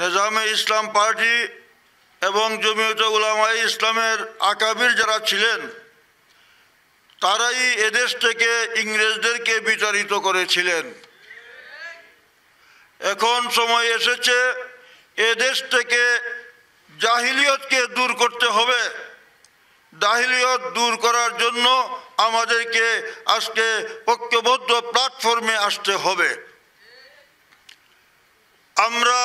নিজামে ইসলাম party এবং জমিয়ত উলামাই ইসলামের আকাবির যারা ছিলেন তারাই এদেশ থেকে ইংরেজদেরকে বিতাড়িত করেছিলেন এখন সময় এসেছে এদেশ থেকে জাহিলিয়তকে দূর করতে হবে জাহিলিয়ত দূর করার জন্য আমাদেরকে আজকে পক্ষবদ্ধ প্ল্যাটফর্মে আসতে হবে আমরা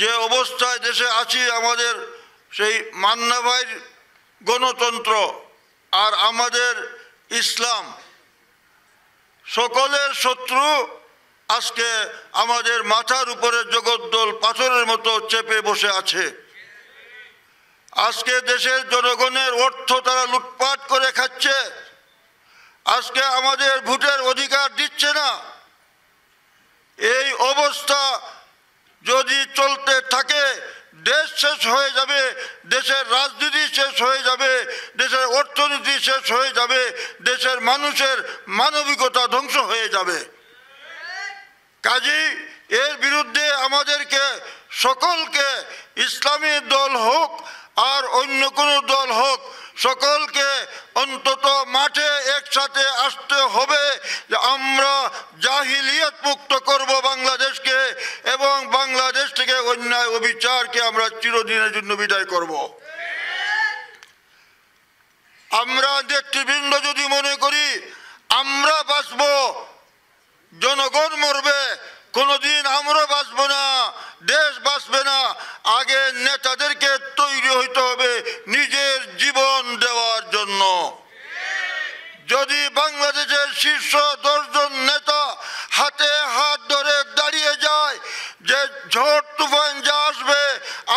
যে অবস্থায় দেশে আছি আমাদের সেই মান্নাভাইয়ের গণতন্ত্র আর আমাদের ইসলাম সকলের শত্রু আজকে আমাদের মাথার উপরে জগদ্দল পাথরের মতো চেপে বসে আছে আজকে দেশের জনগণের অর্থ তারা লুটপাট করে খাচ্ছে আজকে আমাদের ভোটের অধিকার দিচ্ছে না এই অবস্থা যদি চলতে থাকে দেশ শেষ হয়ে যাবে দেশের রাজনীতি শেষ হয়ে যাবে দেশের অর্থনীতি শেষ হয়ে যাবে দেশের মানুষের মানবিকতা ধ্বংস হয়ে যাবে কাজী এর বিরুদ্ধে আমাদেরকে সকলকে ইসলামী দল হোক আর অন্য কোনো দল হোক সকলকে অন্তত মাঠে একসাথে আসতে হবে যে আমরা জাহিলিয়াত মুক্ত করব বাংলাদেশকে এবং বাংলাদেশ থেকে অন্যায় অবিচারকে আমরা চিরদিনের জন্য বিদায় করব আমরা নেতৃবৃন্দ যদি মনে করি আমরা বাঁচব জনগণ মরবে কোনোদিন আমরা বাঁচব না দেশ বাঁচবে না আগে নেতাদেরকে তৈরি হইতে হবে নিজের জীবন দেওয়ার জন্য যদি বাংলাদেশের শীর্ষ যে ঝড় তুফান যা আসবে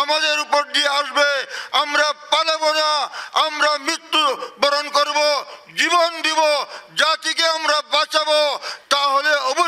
আমাদের উপর দিয়ে আসবে আমরা পালাব না আমরা মৃত্যু বরণ করব জীবন দিব জাতিকে আমরা বাঁচাবো তাহলে অবশ্যই